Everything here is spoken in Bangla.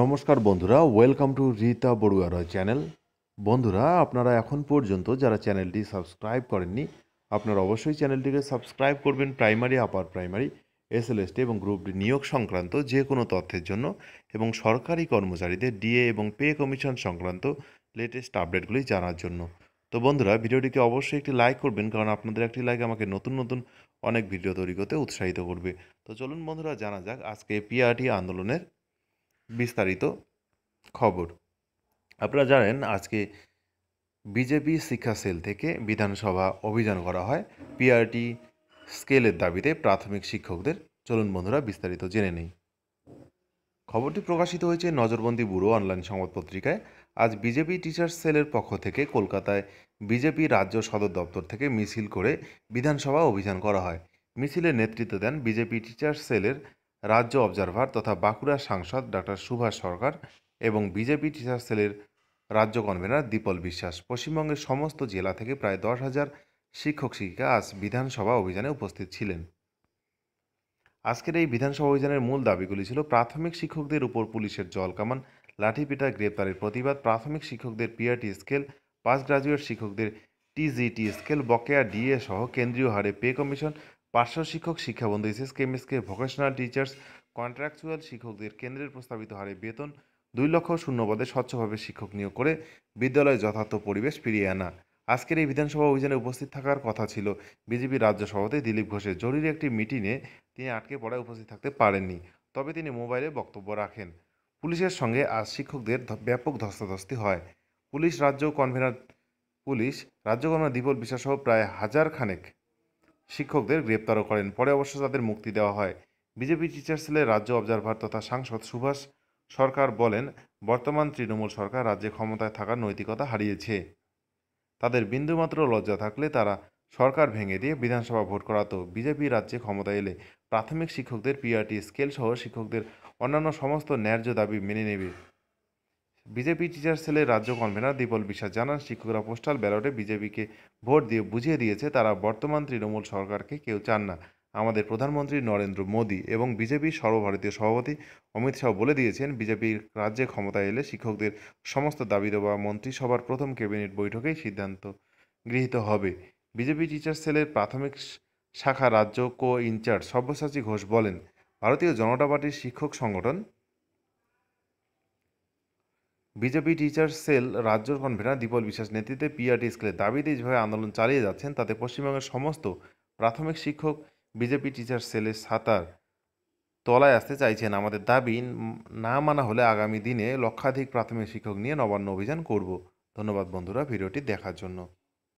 নমস্কার বন্ধুরা welcome to Rita Barua Roy channel বন্ধুরা আপনারা এখন পর্যন্ত যারা চ্যানেলটি সাবস্ক্রাইব করেননি আপনারা অবশ্যই চ্যানেলটিকে সাবস্ক্রাইব করবেন প্রাইমারি আপার প্রাইমারি এল এবং গ্রুপ ডি নিয়োগ সংক্রান্ত যে কোনো তথ্যের জন্য এবং সরকারি কর্মচারীদের ডিএ এবং পে কমিশন সংক্রান্ত লেটেস্ট আপডেটগুলি জানার জন্য তো বন্ধুরা ভিডিওটিকে অবশ্যই একটি লাইক করবেন কারণ আপনাদের একটি লাইক আমাকে নতুন নতুন অনেক ভিডিও তৈরি করতে উৎসাহিত করবে তো চলুন বন্ধুরা জানা যাক আজকে পিআরটি আন্দোলনের বিস্তারিত খবর আপনারা জানেন আজকে বিজেপি শিক্ষা সেল থেকে বিধানসভা অভিযান করা হয় পিআরটি স্কেলের দাবিতে প্রাথমিক শিক্ষকদের চলুন বন্ধুরা বিস্তারিত জেনে নেই খবরটি প্রকাশিত হয়েছে নজরবন্দি ব্যুরো অনলাইন সংবাদপত্রিকায় আজ বিজেপি টিচার্স সেলের পক্ষ থেকে কলকাতায় বিজেপি রাজ্য সদর দপ্তর থেকে মিছিল করে বিধানসভা অভিযান করা হয় মিছিলের নেতৃত্ব দেন বিজেপি টিচার্স সেলের রাজ্য অবজারভার তথা বাঁকুড়ার সাংসদ ডাক্তার সুভাষ সরকার এবং বিজেপি টিচার সেলের রাজ্য কনভেনার দীপল বিশ্বাস পশ্চিমবঙ্গের সমস্ত জেলা থেকে প্রায় দশ হাজার শিক্ষক শিক্ষিকা আজ বিধানসভা অভিযানে উপস্থিত ছিলেন আজকের এই বিধানসভা অভিযানের মূল দাবিগুলি ছিল প্রাথমিক শিক্ষকদের উপর পুলিশের জল কামান লাঠিপিটা গ্রেপ্তারের প্রতিবাদ প্রাথমিক শিক্ষকদের পিআরটি স্কেল পাস গ্রাজুয়েট শিক্ষকদের টিজিটি স্কেল বকেয়া ডিএ সহ কেন্দ্রীয় হারে পে কমিশন পার্শ্ব শিক্ষক শিক্ষাবন্ধু S S vocational teachers contractual শিক্ষকদের কেন্দ্রের প্রস্তাবিত হারে বেতন দুই লক্ষ পদে স্বচ্ছভাবে শিক্ষক নিয়োগ করে বিদ্যালয়ে যথার্থ পরিবেশ ফিরিয়ে আনা আজকের এই বিধানসভা অভিযানে উপস্থিত থাকার কথা ছিল বিজেপির রাজ্য সভাপতি দিলীপ ঘোষের জরুরি একটি মিটিংয়ে তিনি আটকে পড়ায় উপস্থিত থাকতে পারেননি তবে তিনি মোবাইলে বক্তব্য রাখেন পুলিশের সঙ্গে আজ শিক্ষকদের ব্যাপক ধস্তাধস্তি হয় পুলিশ রাজ্য কনভেনার পুলিশ রাজ্য কনভেনার দীপল বিশ্বাসসহ প্রায় হাজার খানেক শিক্ষকদের গ্রেপ্তারও করেন পরে অবশ্য তাদের মুক্তি দেওয়া হয় বিজেপি টিচার সেলের রাজ্য অবজারভার তথা সাংসদ সুভাষ সরকার বলেন বর্তমান তৃণমূল সরকার রাজ্যে ক্ষমতায় থাকার নৈতিকতা হারিয়েছে তাদের বিন্দুমাত্র লজ্জা থাকলে তারা সরকার ভেঙে দিয়ে বিধানসভা ভোট করাতো বিজেপি রাজ্যে ক্ষমতা এলে প্রাথমিক শিক্ষকদের পিআরটি স্কেল সহ শিক্ষকদের অন্যান্য সমস্ত ন্যায্য দাবি মেনে নেবে বিজেপি টিচার সেলের রাজ্য কনভেনার দীপল বিশ্বাস জানান শিক্ষকরা পোস্টাল ব্যালটে বিজেপিকে ভোট দিয়ে বুঝিয়ে দিয়েছে তারা বর্তমান তৃণমূল সরকারকে কেউ চান না আমাদের প্রধানমন্ত্রী নরেন্দ্র মোদী এবং বিজেপির সর্বভারতীয় সভাপতি অমিত শাহ বলে দিয়েছেন বিজেপির রাজ্যে ক্ষমতায় এলে শিক্ষকদের সমস্ত দাবি দেওয়া মন্ত্রিসভার প্রথম ক্যাবিনেট বৈঠকেই সিদ্ধান্ত গৃহীত হবে বিজেপি টিচার সেলের প্রাথমিক শাখা রাজ্য কো ইনচার্জ সব্যসাচী ঘোষ বলেন ভারতীয় জনতা পার্টির শিক্ষক সংগঠন বিজেপি টিচার সেল রাজ্য কনভেনার দীপল বিশ্বাস নেতৃত্বে পিআরটি স্কেলের দাবিতে যেভাবে আন্দোলন চালিয়ে যাচ্ছেন তাতে পশ্চিমবঙ্গের সমস্ত প্রাথমিক শিক্ষক বিজেপি টিচার সেলের সাঁতার তলায় আসতে চাইছেন আমাদের দাবি না মানা হলে আগামী দিনে লক্ষাধিক প্রাথমিক শিক্ষক নিয়ে নবান্ন অভিযান করব ধন্যবাদ বন্ধুরা ভিডিওটি দেখার জন্য